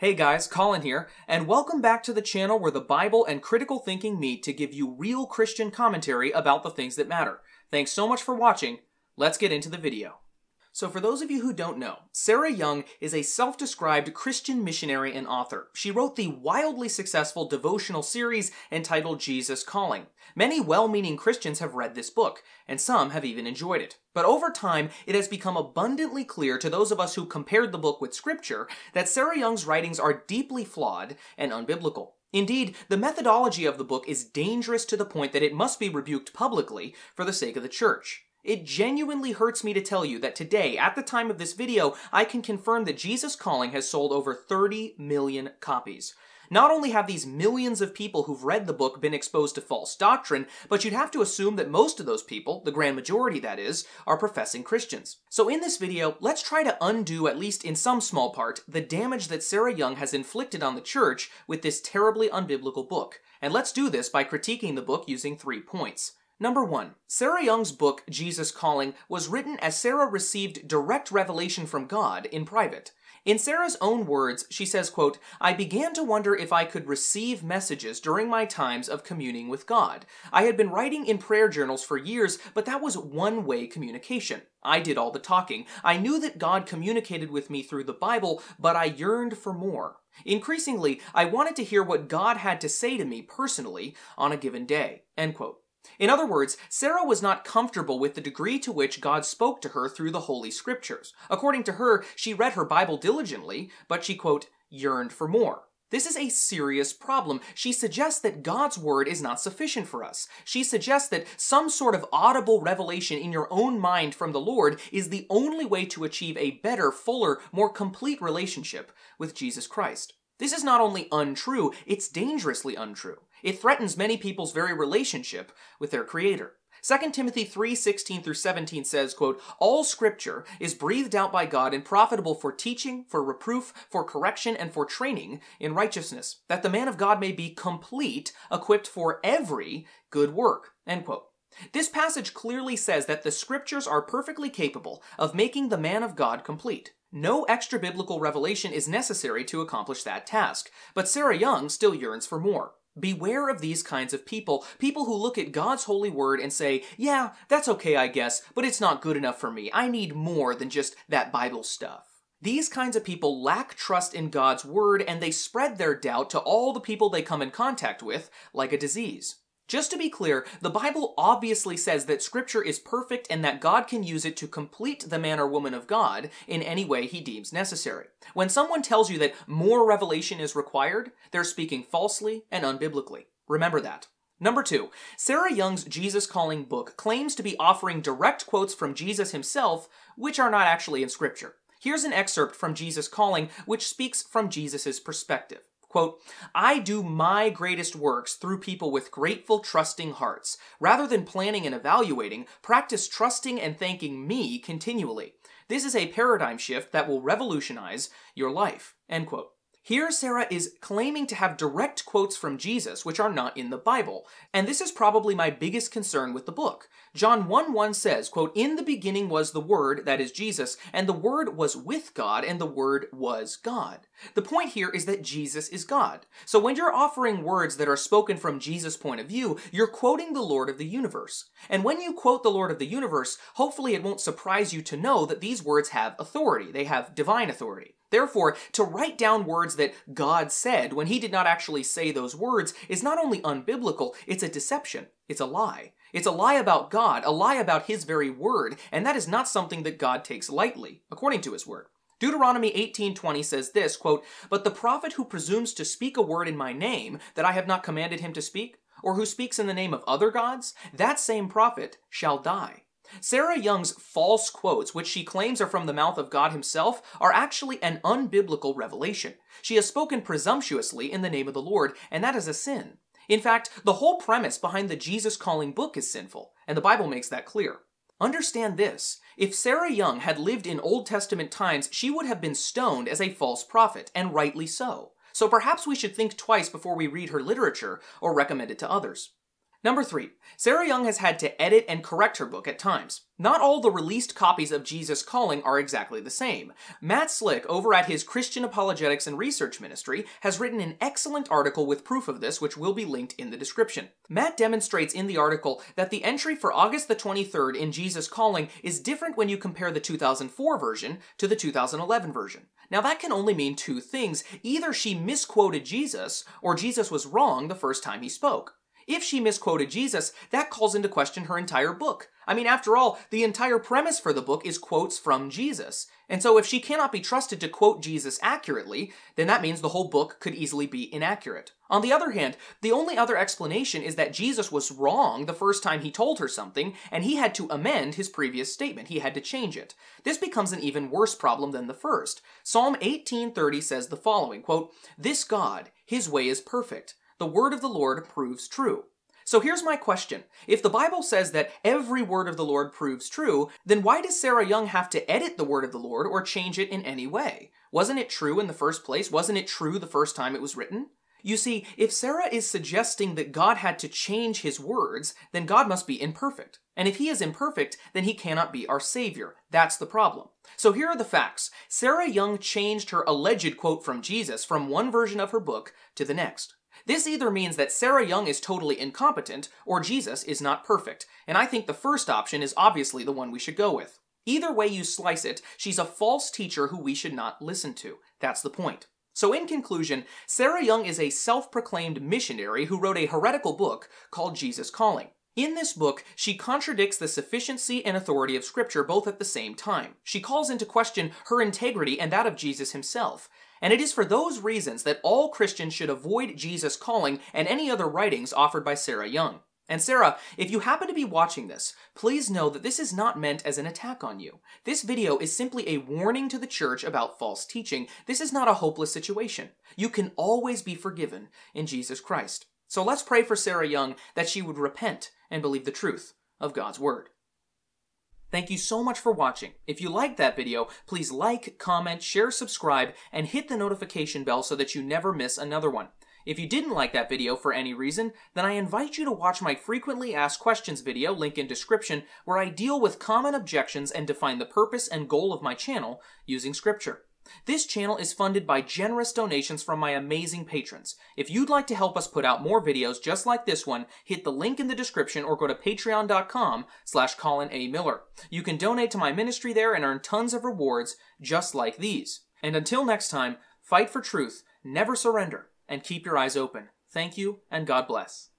Hey guys, Colin here, and welcome back to the channel where the Bible and critical thinking meet to give you real Christian commentary about the things that matter. Thanks so much for watching. Let's get into the video. So, for those of you who don't know, Sarah Young is a self described Christian missionary and author. She wrote the wildly successful devotional series entitled Jesus Calling. Many well meaning Christians have read this book, and some have even enjoyed it. But over time, it has become abundantly clear to those of us who compared the book with Scripture that Sarah Young's writings are deeply flawed and unbiblical. Indeed, the methodology of the book is dangerous to the point that it must be rebuked publicly for the sake of the church. It genuinely hurts me to tell you that today, at the time of this video, I can confirm that Jesus Calling has sold over 30 million copies. Not only have these millions of people who've read the book been exposed to false doctrine, but you'd have to assume that most of those people, the grand majority that is, are professing Christians. So in this video, let's try to undo, at least in some small part, the damage that Sarah Young has inflicted on the church with this terribly unbiblical book. And let's do this by critiquing the book using three points. Number one, Sarah Young's book, Jesus Calling, was written as Sarah received direct revelation from God in private. In Sarah's own words, she says, quote, I began to wonder if I could receive messages during my times of communing with God. I had been writing in prayer journals for years, but that was one-way communication. I did all the talking. I knew that God communicated with me through the Bible, but I yearned for more. Increasingly, I wanted to hear what God had to say to me personally on a given day, end quote. In other words, Sarah was not comfortable with the degree to which God spoke to her through the Holy Scriptures. According to her, she read her Bible diligently, but she, quote, yearned for more. This is a serious problem. She suggests that God's word is not sufficient for us. She suggests that some sort of audible revelation in your own mind from the Lord is the only way to achieve a better, fuller, more complete relationship with Jesus Christ. This is not only untrue, it's dangerously untrue. It threatens many people's very relationship with their creator. 2 Timothy 3:16 through 17 says, quote, "All scripture is breathed out by God and profitable for teaching, for reproof, for correction, and for training in righteousness, that the man of God may be complete, equipped for every good work." End quote. This passage clearly says that the scriptures are perfectly capable of making the man of God complete. No extra biblical revelation is necessary to accomplish that task, but Sarah Young still yearns for more. Beware of these kinds of people, people who look at God's holy word and say, yeah, that's okay, I guess, but it's not good enough for me. I need more than just that Bible stuff. These kinds of people lack trust in God's word and they spread their doubt to all the people they come in contact with, like a disease. Just to be clear, the Bible obviously says that Scripture is perfect and that God can use it to complete the man or woman of God in any way he deems necessary. When someone tells you that more revelation is required, they're speaking falsely and unbiblically. Remember that. Number two, Sarah Young's Jesus Calling book claims to be offering direct quotes from Jesus himself, which are not actually in Scripture. Here's an excerpt from Jesus Calling, which speaks from Jesus' perspective. Quote, I do my greatest works through people with grateful, trusting hearts. Rather than planning and evaluating, practice trusting and thanking me continually. This is a paradigm shift that will revolutionize your life. End quote. Here, Sarah is claiming to have direct quotes from Jesus, which are not in the Bible. And this is probably my biggest concern with the book. John 1 1 says, quote, In the beginning was the Word, that is Jesus, and the Word was with God, and the Word was God. The point here is that Jesus is God. So when you're offering words that are spoken from Jesus' point of view, you're quoting the Lord of the universe. And when you quote the Lord of the universe, hopefully it won't surprise you to know that these words have authority. They have divine authority. Therefore, to write down words that God said when he did not actually say those words is not only unbiblical, it's a deception. It's a lie. It's a lie about God, a lie about his very word, and that is not something that God takes lightly, according to his word. Deuteronomy 18:20 says this, quote, "But the prophet who presumes to speak a word in my name that I have not commanded him to speak, or who speaks in the name of other gods, that same prophet shall die." Sarah Young's false quotes, which she claims are from the mouth of God himself, are actually an unbiblical revelation. She has spoken presumptuously in the name of the Lord, and that is a sin. In fact, the whole premise behind the Jesus calling book is sinful, and the Bible makes that clear. Understand this. If Sarah Young had lived in Old Testament times, she would have been stoned as a false prophet, and rightly so. So perhaps we should think twice before we read her literature or recommend it to others. Number three, Sarah Young has had to edit and correct her book at times. Not all the released copies of Jesus Calling are exactly the same. Matt Slick, over at his Christian Apologetics and Research Ministry, has written an excellent article with proof of this, which will be linked in the description. Matt demonstrates in the article that the entry for August the 23rd in Jesus Calling is different when you compare the 2004 version to the 2011 version. Now, that can only mean two things either she misquoted Jesus, or Jesus was wrong the first time he spoke. If she misquoted Jesus, that calls into question her entire book. I mean, after all, the entire premise for the book is quotes from Jesus. And so if she cannot be trusted to quote Jesus accurately, then that means the whole book could easily be inaccurate. On the other hand, the only other explanation is that Jesus was wrong the first time he told her something, and he had to amend his previous statement. He had to change it. This becomes an even worse problem than the first. Psalm 1830 says the following, quote, This God, his way is perfect the word of the Lord proves true. So here's my question. If the Bible says that every word of the Lord proves true, then why does Sarah Young have to edit the word of the Lord or change it in any way? Wasn't it true in the first place? Wasn't it true the first time it was written? You see, if Sarah is suggesting that God had to change his words, then God must be imperfect. And if he is imperfect, then he cannot be our Savior. That's the problem. So here are the facts. Sarah Young changed her alleged quote from Jesus from one version of her book to the next. This either means that Sarah Young is totally incompetent, or Jesus is not perfect, and I think the first option is obviously the one we should go with. Either way you slice it, she's a false teacher who we should not listen to. That's the point. So, in conclusion, Sarah Young is a self proclaimed missionary who wrote a heretical book called Jesus Calling. In this book, she contradicts the sufficiency and authority of Scripture both at the same time. She calls into question her integrity and that of Jesus himself. And it is for those reasons that all Christians should avoid Jesus' calling and any other writings offered by Sarah Young. And Sarah, if you happen to be watching this, please know that this is not meant as an attack on you. This video is simply a warning to the church about false teaching. This is not a hopeless situation. You can always be forgiven in Jesus Christ. So let's pray for Sarah Young that she would repent and believe the truth of God's Word. Thank you so much for watching. If you liked that video, please like, comment, share, subscribe, and hit the notification bell so that you never miss another one. If you didn't like that video for any reason, then I invite you to watch my frequently asked questions video, link in description, where I deal with common objections and define the purpose and goal of my channel using scripture. This channel is funded by generous donations from my amazing patrons. If you'd like to help us put out more videos just like this one, hit the link in the description or go to patreon.com slash Colin A. Miller. You can donate to my ministry there and earn tons of rewards just like these. And until next time, fight for truth, never surrender, and keep your eyes open. Thank you, and God bless.